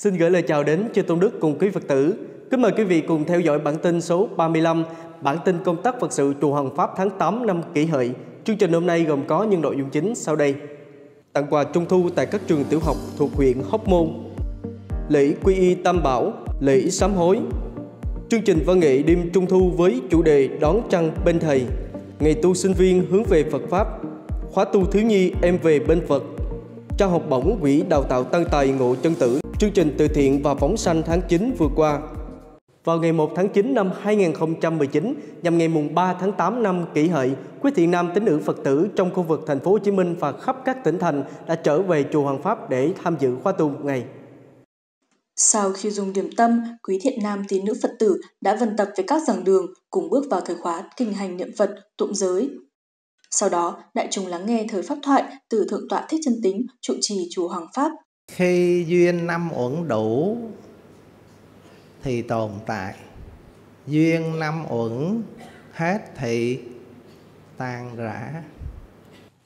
Xin gửi lời chào đến chư Tôn Đức cùng quý Phật tử. Kính mời quý vị cùng theo dõi bản tin số 35, bản tin công tác Phật sự Chùa Hoàng Pháp tháng 8 năm kỷ hợi. Chương trình hôm nay gồm có những nội dung chính sau đây. Tặng quà trung thu tại các trường tiểu học thuộc huyện Hóc Môn. Lễ quy y Tam Bảo, lễ sám hối. Chương trình văn nghệ đêm trung thu với chủ đề đón trăng bên thầy. Ngày tu sinh viên hướng về Phật Pháp. Khóa tu thiếu nhi em về bên Phật. Trao học bổng quỹ đào tạo tăng tài ngộ chân tử chương trình từ thiện và phóng sanh tháng 9 vừa qua. Vào ngày 1 tháng 9 năm 2019, nhằm ngày mùng 3 tháng 8 năm kỷ hợi, quý thiện nam tín nữ Phật tử trong khu vực thành phố Hồ Chí Minh và khắp các tỉnh thành đã trở về chùa Hoàng Pháp để tham dự khóa tu một ngày. Sau khi dùng điểm tâm, quý thiện nam tín nữ Phật tử đã vần tập về các giảng đường, cùng bước vào thời khóa kinh hành niệm Phật, tụng giới. Sau đó, đại chúng lắng nghe thời pháp thoại từ Thượng tọa Thích Chân Tính, trụ trì chùa Hoàng Pháp khi duyên năm uẩn đủ thì tồn tại duyên năm uẩn hết thì tan rã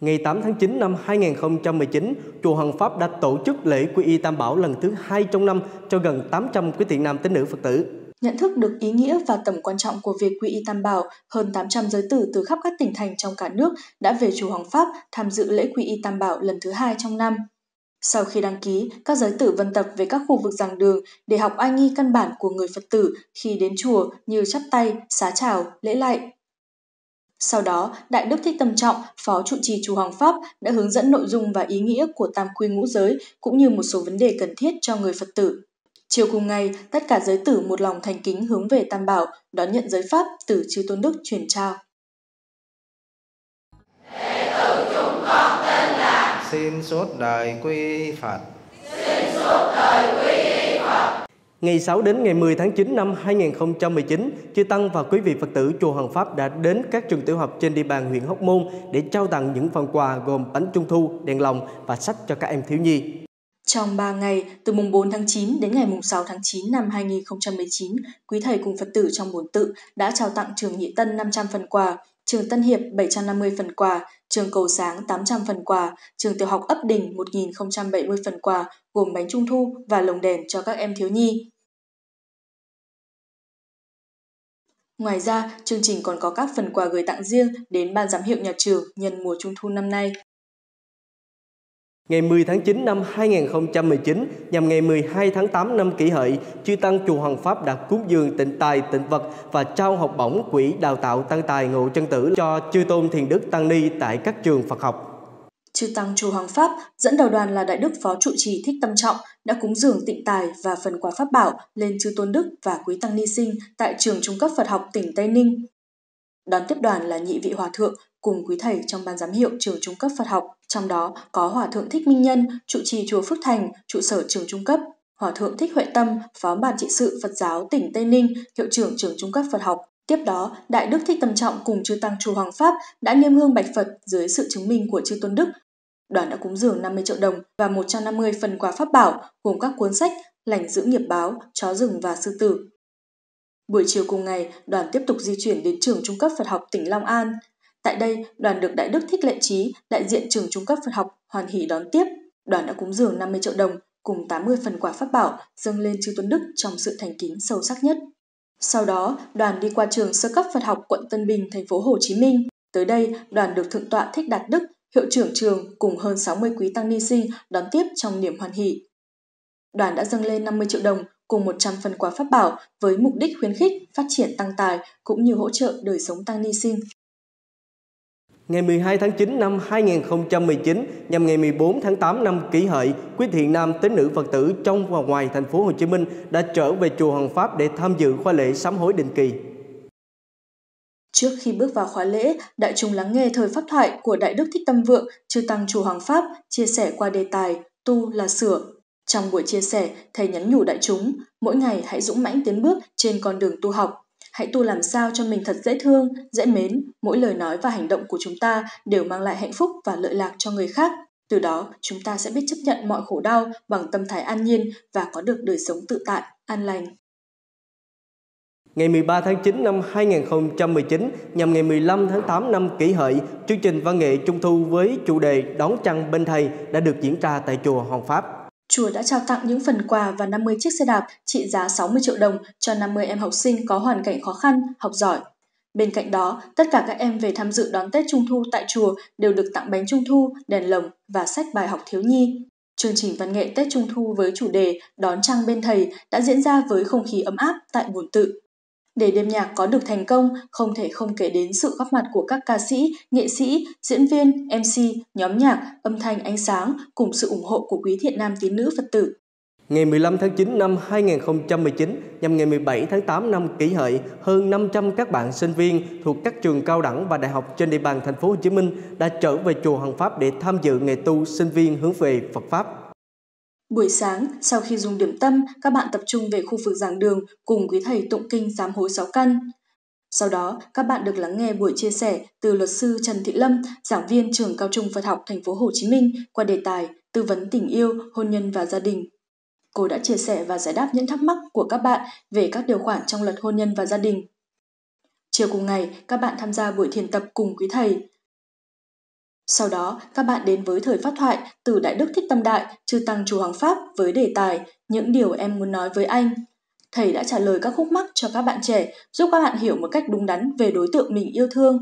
Ngày 8 tháng 9 năm 2019, Chùa Hoàng Pháp đã tổ chức lễ quy y Tam Bảo lần thứ hai trong năm cho gần 800 quý thiện nam tín nữ Phật tử. Nhận thức được ý nghĩa và tầm quan trọng của việc quy y Tam Bảo, hơn 800 giới tử từ khắp các tỉnh thành trong cả nước đã về Chùa Hoàng Pháp tham dự lễ quy y Tam Bảo lần thứ hai trong năm. Sau khi đăng ký, các giới tử vân tập về các khu vực giảng đường để học ai nghi căn bản của người Phật tử khi đến chùa như chắp tay, xá chào, lễ lạy. Sau đó, Đại Đức Thích Tâm Trọng, Phó trụ trì Chùa Hoàng Pháp đã hướng dẫn nội dung và ý nghĩa của tam quy ngũ giới cũng như một số vấn đề cần thiết cho người Phật tử. Chiều cùng ngày, tất cả giới tử một lòng thành kính hướng về Tam Bảo, đón nhận giới Pháp từ Chư Tôn Đức truyền trao. xin suốt đời quy Phật. Xin suốt đời quy Phật. Ngày 6 đến ngày 10 tháng 9 năm 2019, Chư Tăng và quý vị Phật tử Chùa Hoàng Pháp đã đến các trường tiểu học trên địa bàn huyện Hóc Môn để trao tặng những phần quà gồm bánh trung thu, đèn lồng và sách cho các em thiếu nhi. Trong 3 ngày, từ mùng 4 tháng 9 đến ngày mùng 6 tháng 9 năm 2019, quý thầy cùng Phật tử trong bốn tự đã trao tặng trường Nhị Tân 500 phần quà, trường Tân Hiệp 750 phần quà, trường Cầu Sáng 800 phần quà, trường tiểu học Ấp Đình 1070 phần quà gồm bánh trung thu và lồng đèn cho các em thiếu nhi. Ngoài ra, chương trình còn có các phần quà gửi tặng riêng đến ban giám hiệu nhà trường nhân mùa trung thu năm nay. Ngày 10 tháng 9 năm 2019 nhằm ngày 12 tháng 8 năm kỷ hợi, chư tăng chùa Hoàng Pháp đã cúng dường tịnh tài tịnh vật và trao học bổng quỹ đào tạo tăng tài ngộ chân tử cho chư tôn thiền đức tăng ni tại các trường Phật học. Chư tăng chùa Hoàng Pháp dẫn đầu đoàn là đại đức phó trụ trì Thích Tâm Trọng đã cúng dường tịnh tài và phần quà pháp bảo lên chư tôn đức và quý tăng ni sinh tại trường trung cấp Phật học tỉnh Tây Ninh Đón tiếp đoàn là nhị vị hòa thượng cùng quý thầy trong ban giám hiệu trường trung cấp Phật học, trong đó có hòa thượng Thích Minh Nhân, trụ trì chùa Phước Thành, trụ sở trường trung cấp, hòa thượng Thích Huệ Tâm, phó ban trị sự Phật giáo tỉnh Tây Ninh, hiệu trưởng trường trung cấp Phật học. Tiếp đó, Đại Đức Thích Tâm Trọng cùng chư tăng chùa Hoàng Pháp đã niêm hương bạch Phật dưới sự chứng minh của chư Tôn Đức. Đoàn đã cúng dường 50 triệu đồng và 150 phần quà pháp bảo gồm các cuốn sách Lành giữ nghiệp báo, chó rừng và sư tử, Buổi chiều cùng ngày, đoàn tiếp tục di chuyển đến trường trung cấp Phật học tỉnh Long An. Tại đây, đoàn được Đại Đức Thích Lệ Trí, đại diện trường trung cấp Phật học, hoàn hỷ đón tiếp. Đoàn đã cúng dường 50 triệu đồng cùng 80 phần quà pháp bảo dâng lên chư Tuấn Đức trong sự thành kính sâu sắc nhất. Sau đó, đoàn đi qua trường sơ cấp Phật học quận Tân Bình, thành phố Hồ Chí Minh. Tới đây, đoàn được Thượng tọa Thích Đạt Đức, hiệu trưởng trường cùng hơn 60 quý tăng ni sinh đón tiếp trong niềm hoàn hỷ. Đoàn đã dâng lên 50 triệu đồng cùng 100 phần quà pháp bảo với mục đích khuyến khích, phát triển tăng tài cũng như hỗ trợ đời sống tăng ni sinh. Ngày 12 tháng 9 năm 2019 nhằm ngày 14 tháng 8 năm kỷ hợi, quý thiện nam tín nữ Phật tử trong và ngoài thành phố Hồ Chí Minh đã trở về chùa Hoàng Pháp để tham dự khóa lễ sám hối định kỳ. Trước khi bước vào khóa lễ, đại chúng lắng nghe thời pháp thoại của Đại Đức Thích Tâm Vượng, chư tăng chùa Hoàng Pháp chia sẻ qua đề tài tu là sửa, trong buổi chia sẻ, thầy nhắn nhủ đại chúng, mỗi ngày hãy dũng mãnh tiến bước trên con đường tu học. Hãy tu làm sao cho mình thật dễ thương, dễ mến, mỗi lời nói và hành động của chúng ta đều mang lại hạnh phúc và lợi lạc cho người khác. Từ đó, chúng ta sẽ biết chấp nhận mọi khổ đau bằng tâm thái an nhiên và có được đời sống tự tại, an lành. Ngày 13 tháng 9 năm 2019 nhằm ngày 15 tháng 8 năm kỷ hợi, chương trình văn nghệ trung thu với chủ đề Đón trăng bên thầy đã được diễn ra tại chùa Hồng Pháp. Chùa đã trao tặng những phần quà và 50 chiếc xe đạp trị giá 60 triệu đồng cho 50 em học sinh có hoàn cảnh khó khăn, học giỏi. Bên cạnh đó, tất cả các em về tham dự đón Tết Trung Thu tại chùa đều được tặng bánh Trung Thu, đèn lồng và sách bài học thiếu nhi. Chương trình văn nghệ Tết Trung Thu với chủ đề Đón Trăng bên Thầy đã diễn ra với không khí ấm áp tại Buồn Tự. Để đêm nhạc có được thành công, không thể không kể đến sự góp mặt của các ca sĩ, nghệ sĩ, diễn viên, MC, nhóm nhạc, âm thanh ánh sáng cùng sự ủng hộ của quý thiện nam tín nữ Phật tử. Ngày 15 tháng 9 năm 2019 nhằm ngày 17 tháng 8 năm kỷ hợi, hơn 500 các bạn sinh viên thuộc các trường cao đẳng và đại học trên địa bàn thành phố Hồ Chí Minh đã trở về chùa Hoàng Pháp để tham dự ngày tu sinh viên hướng về Phật pháp. Buổi sáng, sau khi dùng điểm tâm, các bạn tập trung về khu vực giảng đường cùng quý thầy tụng kinh sám hối sáu căn. Sau đó, các bạn được lắng nghe buổi chia sẻ từ luật sư Trần Thị Lâm, giảng viên trường cao trung Phật học thành phố Hồ Chí Minh qua đề tài tư vấn tình yêu, hôn nhân và gia đình. Cô đã chia sẻ và giải đáp những thắc mắc của các bạn về các điều khoản trong luật hôn nhân và gia đình. Chiều cùng ngày, các bạn tham gia buổi thiền tập cùng quý thầy, sau đó, các bạn đến với thời phát thoại từ Đại Đức Thích Tâm Đại, Chư Tăng Chùa Hoàng Pháp với đề tài Những điều em muốn nói với anh. Thầy đã trả lời các khúc mắc cho các bạn trẻ, giúp các bạn hiểu một cách đúng đắn về đối tượng mình yêu thương.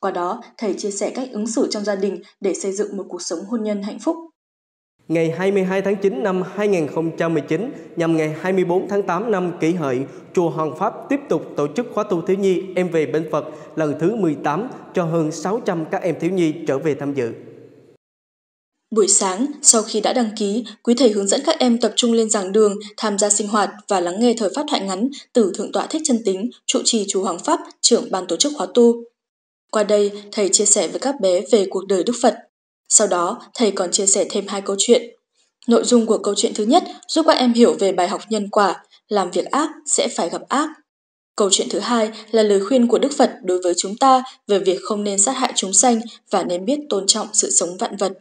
Qua đó, thầy chia sẻ cách ứng xử trong gia đình để xây dựng một cuộc sống hôn nhân hạnh phúc ngày 22 tháng 9 năm 2019 nhằm ngày 24 tháng 8 năm kỷ hợi, Chùa Hoàng Pháp tiếp tục tổ chức khóa tu thiếu nhi Em về bên Phật lần thứ 18 cho hơn 600 các em thiếu nhi trở về tham dự. Buổi sáng, sau khi đã đăng ký, quý thầy hướng dẫn các em tập trung lên giảng đường, tham gia sinh hoạt và lắng nghe thời phát thoại ngắn từ Thượng tọa Thích Chân Tính, trụ trì chú Hoàng Pháp, trưởng ban tổ chức khóa tu. Qua đây, thầy chia sẻ với các bé về cuộc đời Đức Phật sau đó, thầy còn chia sẻ thêm hai câu chuyện. Nội dung của câu chuyện thứ nhất giúp các em hiểu về bài học nhân quả, làm việc ác sẽ phải gặp ác. Câu chuyện thứ hai là lời khuyên của Đức Phật đối với chúng ta về việc không nên sát hại chúng sanh và nên biết tôn trọng sự sống vạn vật.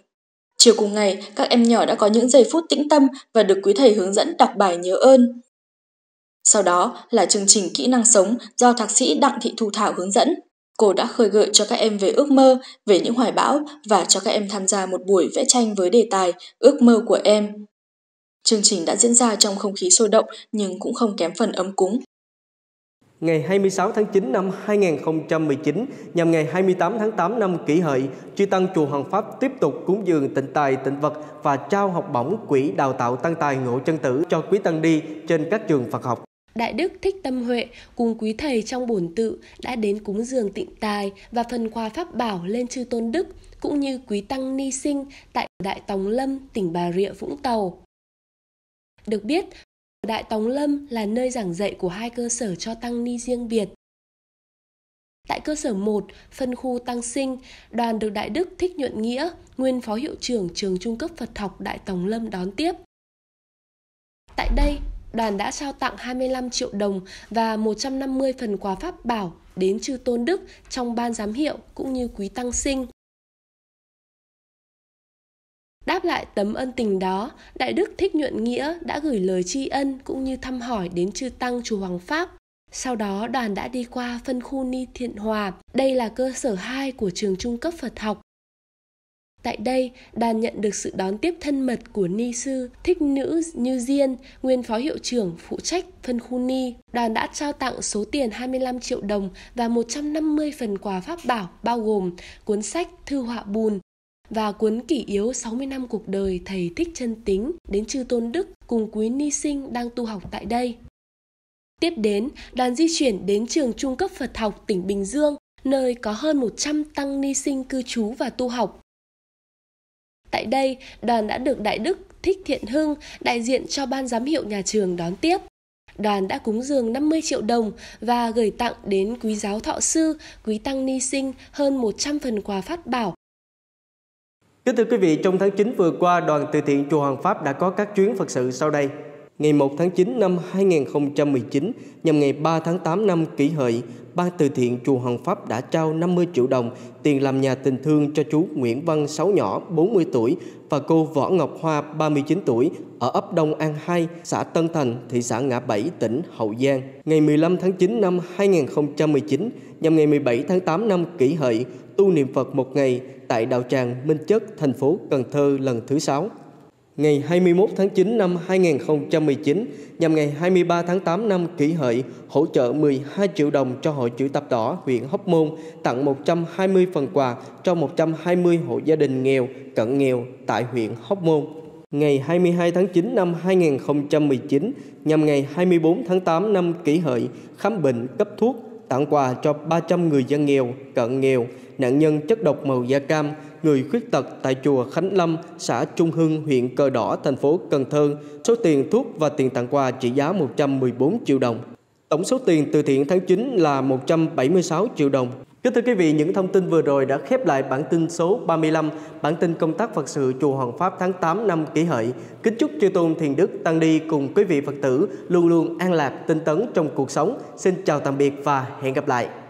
Chiều cùng ngày, các em nhỏ đã có những giây phút tĩnh tâm và được quý thầy hướng dẫn đọc bài nhớ ơn. Sau đó là chương trình kỹ năng sống do thạc sĩ Đặng Thị Thu Thảo hướng dẫn cô đã khơi gợi cho các em về ước mơ, về những hoài bão và cho các em tham gia một buổi vẽ tranh với đề tài Ước mơ của em. Chương trình đã diễn ra trong không khí sôi động nhưng cũng không kém phần ấm cúng. Ngày 26 tháng 9 năm 2019 nhằm ngày 28 tháng 8 năm kỷ hợi, Chư Tăng Chùa Hoàng Pháp tiếp tục cúng dường tịnh tài tịnh vật và trao học bổng quỹ đào tạo tăng tài ngộ chân tử cho quý tăng đi trên các trường Phật học. Đại Đức Thích Tâm Huệ cùng quý thầy trong bổn tự đã đến cúng dường tịnh tài và phần quà pháp bảo lên chư tôn đức cũng như quý tăng ni sinh tại Đại Tòng Lâm, tỉnh Bà Rịa, Vũng Tàu. Được biết, Đại Tòng Lâm là nơi giảng dạy của hai cơ sở cho tăng ni riêng biệt. Tại cơ sở 1, phân khu tăng sinh, đoàn được Đại Đức Thích Nhuận Nghĩa, nguyên phó hiệu trưởng trường trung cấp Phật học Đại Tòng Lâm đón tiếp. Tại đây, đoàn đã trao tặng 25 triệu đồng và 150 phần quà pháp bảo đến chư tôn đức trong ban giám hiệu cũng như quý tăng sinh. Đáp lại tấm ân tình đó, Đại Đức Thích Nhuận Nghĩa đã gửi lời tri ân cũng như thăm hỏi đến chư tăng chùa Hoàng Pháp. Sau đó đoàn đã đi qua phân khu Ni Thiện Hòa, đây là cơ sở 2 của trường trung cấp Phật học Tại đây, đàn nhận được sự đón tiếp thân mật của ni sư, thích nữ như Diên, nguyên phó hiệu trưởng phụ trách phân khu ni. Đoàn đã trao tặng số tiền 25 triệu đồng và 150 phần quà pháp bảo bao gồm cuốn sách Thư họa bùn và cuốn kỷ yếu 60 năm cuộc đời thầy Thích Chân Tính đến Chư Tôn Đức cùng quý ni sinh đang tu học tại đây. Tiếp đến, đoàn di chuyển đến trường trung cấp Phật học tỉnh Bình Dương, nơi có hơn 100 tăng ni sinh cư trú và tu học. Tại đây, đoàn đã được Đại Đức Thích Thiện Hưng đại diện cho ban giám hiệu nhà trường đón tiếp. Đoàn đã cúng dường 50 triệu đồng và gửi tặng đến quý giáo thọ sư, quý tăng ni sinh hơn 100 phần quà phát bảo Kính thưa quý vị, trong tháng 9 vừa qua, đoàn từ thiện Chùa Hoàng Pháp đã có các chuyến Phật sự sau đây ngày 1 tháng 9 năm 2019 nhằm ngày 3 tháng 8 năm kỷ hợi, Ban từ thiện Chùa Hoàng Pháp đã trao 50 triệu đồng tiền làm nhà tình thương cho chú Nguyễn Văn Sáu Nhỏ, 40 tuổi và cô Võ Ngọc Hoa, 39 tuổi, ở ấp Đông An 2, xã Tân Thành, thị xã Ngã Bảy, tỉnh Hậu Giang. Ngày 15 tháng 9 năm 2019 nhằm ngày 17 tháng 8 năm kỷ hợi, tu niệm Phật một ngày tại đạo tràng Minh Chất, thành phố Cần Thơ lần thứ 6 ngày 21 tháng 9 năm 2019 nhằm ngày 23 tháng 8 năm kỷ hợi hỗ trợ 12 triệu đồng cho Hội chữ thập đỏ huyện Hóc Môn tặng 120 phần quà cho 120 hộ gia đình nghèo, cận nghèo tại huyện Hóc Môn. Ngày 22 tháng 9 năm 2019 nhằm ngày 24 tháng 8 năm kỷ hợi khám bệnh cấp thuốc tặng quà cho 300 người dân nghèo, cận nghèo, nạn nhân chất độc màu da cam, người khuyết tật tại chùa Khánh Lâm, xã Trung Hưng, huyện Cờ Đỏ, thành phố Cần Thơ, số tiền thuốc và tiền tặng quà trị giá 114 triệu đồng. Tổng số tiền từ thiện tháng 9 là 176 triệu đồng. Kính thưa quý vị, những thông tin vừa rồi đã khép lại bản tin số 35, bản tin công tác Phật sự Chùa Hoàng Pháp tháng 8 năm kỷ hợi. Kính chúc Chư Tôn Thiền Đức Tăng Đi cùng quý vị Phật tử luôn luôn an lạc, tinh tấn trong cuộc sống. Xin chào tạm biệt và hẹn gặp lại.